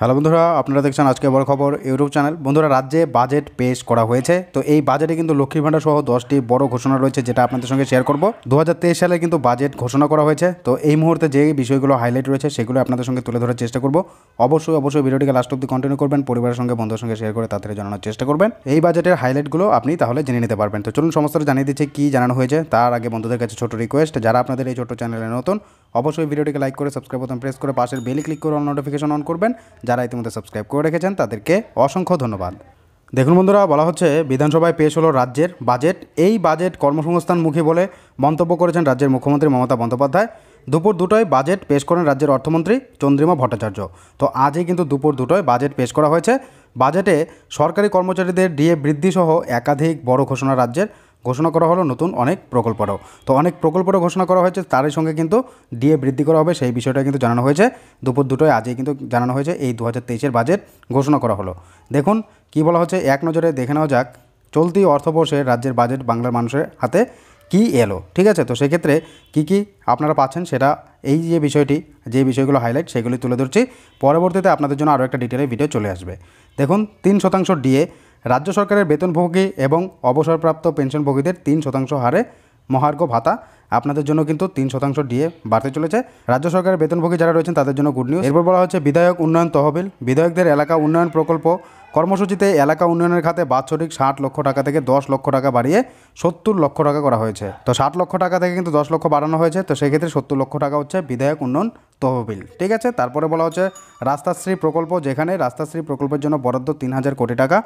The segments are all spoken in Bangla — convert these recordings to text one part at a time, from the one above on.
হ্যালো বন্ধুরা আপনারা দেখছেন আজকে বড় খবর ইউটিউব চ্যানেল বন্ধুরা রাজ্যে বাজেট পেশ করা হয়েছে তো এই বাজেটে কিন্তু লক্ষ্মীর ভাণ্ডার সহ দশটি বড় ঘোষণা রয়েছে যেটা আপনাদের সঙ্গে শেয়ার করব দু সালে কিন্তু বাজেট ঘোষণা করা হয়েছে তো এই মুহূর্তে যে বিষয়গুলো হাইলাইট রয়েছে সেগুলো আপনাদের সঙ্গে তুলে ধরার চেষ্টা করব অবশ্যই অবশ্যই ভিডিওটিকে লাস্ট অব্দি কন্টিনিউ করবেন পরিবারের সঙ্গে বন্ধুর সঙ্গে শেয়ার করে তাদের জানানোর চেষ্টা করবেন এই বাজেটের হাইলাইটগুলো আপনি তাহলে জেনে নিতে পারবেন তো চলুন সমস্ত জানিয়ে দিচ্ছে কী জানানো হয়েছে তার আগে বন্ধুদের কাছে ছোট রিকোয়েস্ট যারা আপনাদের এই ছোট চ্যানেলে নতুন অবশ্যই ভিডিওটিকে লাইক করে সাবস্ক্রাইব বাটন প্রেস করে পাশের বেলি ক্লিক করে অল নোটিফিকেশন অন করবেন যারা ইতিমধ্যে সাবস্ক্রাইব করে রেখেছেন তাদেরকে অসংখ্য ধন্যবাদ দেখুন বন্ধুরা বলা হচ্ছে বিধানসভায় পেশ হলো রাজ্যের বাজেট এই বাজেট কর্মসংস্থানমুখী বলে মন্তব্য করেছেন রাজ্যের মুখ্যমন্ত্রী মমতা বন্দ্যোপাধ্যায় দুপুর দুটোয় বাজেট পেশ করেন রাজ্যের অর্থমন্ত্রী চন্দ্রিমা ভট্টাচার্য তো আজই কিন্তু দুপুর দুটোয় বাজেট পেশ করা হয়েছে বাজেটে সরকারি কর্মচারীদের ডিএ বৃদ্ধিসহ একাধিক বড় ঘোষণা রাজ্যের ঘোষণা করা হলো নতুন অনেক প্রকল্পরও তো অনেক প্রকল্পরও ঘোষণা করা হয়েছে তারই সঙ্গে কিন্তু ডিএ বৃদ্ধি করা হবে সেই বিষয়টা কিন্তু জানানো হয়েছে দুপুর দুটোয় আজই কিন্তু জানানো হয়েছে এই দু হাজার বাজেট ঘোষণা করা হলো দেখুন কি বলা হচ্ছে এক নজরে দেখে নেওয়া যাক চলতি অর্থবর্ষে রাজ্যের বাজেট বাংলার মানুষের হাতে কি এলো ঠিক আছে তো সেক্ষেত্রে কি কি আপনারা পাচ্ছেন সেটা এই যে বিষয়টি যে বিষয়গুলো হাইলাইট সেগুলি তুলে ধরছি পরবর্তীতে আপনাদের জন্য আরও একটা ডিটেলের ভিডিও চলে আসবে দেখুন তিন শতাংশ ডিএ রাজ্য সরকারের বেতনভোগী এবং অবসরপ্রাপ্ত পেনশনভোগীদের তিন শতাংশ হারে মহার্ঘ ভাতা আপনাদের জন্য কিন্তু তিন শতাংশ ডিএ বাড়তে চলেছে রাজ্য সরকারের বেতনভোগী যারা রয়েছেন তাদের জন্য গুড নিউজ এরপর বলা হচ্ছে বিধায়ক উন্নয়ন তহবিল বিধায়কদের এলাকা উন্নয়ন প্রকল্প কর্মসূচিতে এলাকা উন্নয়নের খাতে বাৎসরিক ষাট লক্ষ টাকা থেকে দশ লক্ষ টাকা বাড়িয়ে সত্তর লক্ষ টাকা করা হয়েছে তো ষাট লক্ষ টাকা থেকে কিন্তু দশ লক্ষ বাড়ানো হয়েছে তো সেক্ষেত্রে সত্তর লক্ষ টাকা হচ্ছে বিধায়ক উন্নয়ন তহবিল ঠিক আছে তারপরে বলা হচ্ছে রাস্তাশ্রী প্রকল্প যেখানে রাস্তাশ্রী প্রকল্পের জন্য বরাদ্দ তিন হাজার কোটি টাকা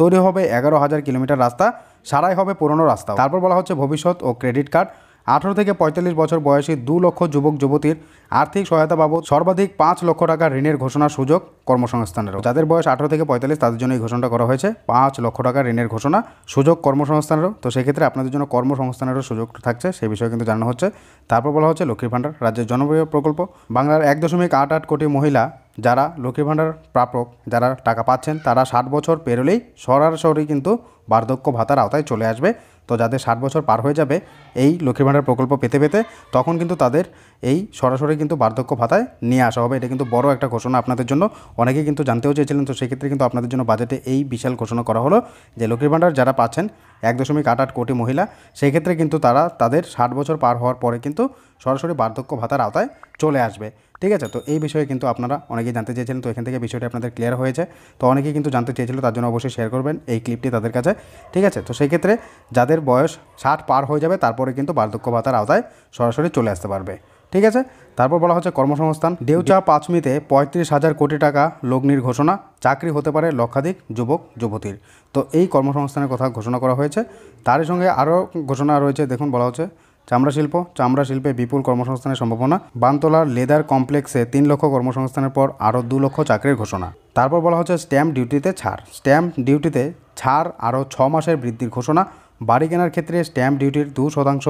তৈরি হবে এগারো হাজার কিলোমিটার রাস্তা সারাই হবে পুরনো রাস্তা তারপর বলা হচ্ছে ভবিষ্যৎ ও ক্রেডিট কার্ড আঠারো থেকে পঁয়তাল্লিশ বছর বয়সী দু লক্ষ যুবক যুবতীর আর্থিক সহায়তা বাবদ সর্বাধিক পাঁচ লক্ষ টাকা ঋণের ঘোষণার সুযোগ কর্মসংস্থানের যাদের বয়স আঠারো থেকে পঁয়তাল্লিশ তাদের জন্য এই ঘোষণাটা করা হয়েছে পাঁচ লক্ষ টাকা ঋণের ঘোষণা সুযোগ কর্মসংস্থানেরও তো সেক্ষেত্রে আপনাদের জন্য কর্মসংস্থানেরও সুযোগ থাকছে সেই বিষয়ে কিন্তু জানানো হচ্ছে তারপর বলা হচ্ছে লক্ষ্মীর ভাণ্ডার রাজ্যের জনপ্রিয় প্রকল্প বাংলার এক দশমিক আট আট কোটি মহিলা যারা লক্ষ্মীর ভাণ্ডার প্রাপক যারা টাকা পাচ্ছেন তারা ষাট বছর পেরোলেই সরাসরি কিন্তু বার্ধক্য ভাতার আওতায় চলে আসবে তো যাদের ষাট বছর পার হয়ে যাবে এই লক্ষ্মীর ভাণ্ডার প্রকল্প পেতে পেতে তখন কিন্তু তাদের এই সরাসরি কিন্তু বার্ধক্য ভাতায় নিয়ে আসা হবে এটা কিন্তু বড় একটা ঘোষণা আপনাদের জন্য অনেকে কিন্তু জানতেও চেয়েছিলেন তো সেক্ষেত্রে কিন্তু আপনাদের জন্য বাজেটে এই বিশাল ঘোষণা করা হলো যে লক্ষ্মীর ভাণ্ডার যারা পাচ্ছেন এক দশমিক আট আট কোটি মহিলা সেক্ষেত্রে কিন্তু তারা তাদের ষাট বছর পার হওয়ার পরে কিন্তু সরাসরি বার্ধক্য ভাতার আওতায় চলে আসবে ঠিক আছে তো এই বিষয়ে কিন্তু আপনারা অনেকেই জানতে চেয়েছিলেন তো এখান থেকে বিষয়টি আপনাদের ক্লিয়ার হয়েছে তো অনেকেই কিন্তু জানতে চেয়েছিল তার জন্য অবশ্যই শেয়ার করবেন এই ক্লিপটি তাদের কাছে ঠিক আছে তো সেই ক্ষেত্রে যাদের বয়স ষাট পার হয়ে যাবে তারপরে কিন্তু বার্ধক্য ভাতার আওতায় সরাসরি চলে আসতে পারবে ঠিক আছে তারপর বলা হচ্ছে কর্মসংস্থান ডেউচা পাঁচমিতে পঁয়ত্রিশ হাজার কোটি টাকা লগ্নির ঘোষণা চাকরি হতে পারে লক্ষাধিক যুবক যুবতীর তো এই কর্মসংস্থানের কথা ঘোষণা করা হয়েছে তারই সঙ্গে আরও ঘোষণা রয়েছে দেখুন বলা হচ্ছে চামড়া শিল্প চামড়া শিল্পে বিপুল কর্মসংস্থানের সম্ভাবনা বানতলার লেদার কমপ্লেক্সে তিন লক্ষ কর্মসংস্থানের পর আরও দু লক্ষ চাকরির ঘোষণা তারপর বলা হচ্ছে স্ট্যাম্প ডিউটিতে ছাড় স্ট্যাম্প ডিউটিতে ছাড় আরও ছ মাসের বৃদ্ধির ঘোষণা বাড়ি কেনার ক্ষেত্রে স্ট্যাম্প ডিউটির দু শতাংশ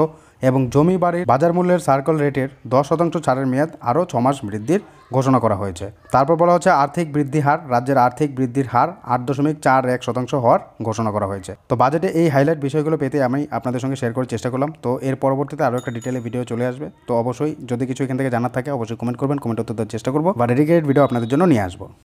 এবং জমি বাড়ির বাজার মূল্যের সার্কল রেটের দশ শতাংশ ছাড়ের মেয়াদ আরও ছমাস বৃদ্ধির ঘোষণা করা হয়েছে তারপর বলা হচ্ছে আর্থিক বৃদ্ধি হার রাজ্যের আর্থিক বৃদ্ধির হার আট দশমিক চার এক শতাংশ হওয়ার ঘোষণা করা হয়েছে তো বাজেটে এই হাইলাইট বিষয়গুলো পেতে আমি আপনাদের সঙ্গে শেয়ার করার চেষ্টা করলাম তো এর পরবর্তীতে আরও একটা ডিটেলে ভিডিও চলে আসবে তো অবশ্যই যদি কিছু এখান থেকে জানার থাকে অবশ্যই কমেন্ট করবেন কমেন্ট উত্তর দেওয়ার চেষ্টা করবো বা ডেডিকেটেড ভিডিও আপনাদের জন্য নিয়ে আসবো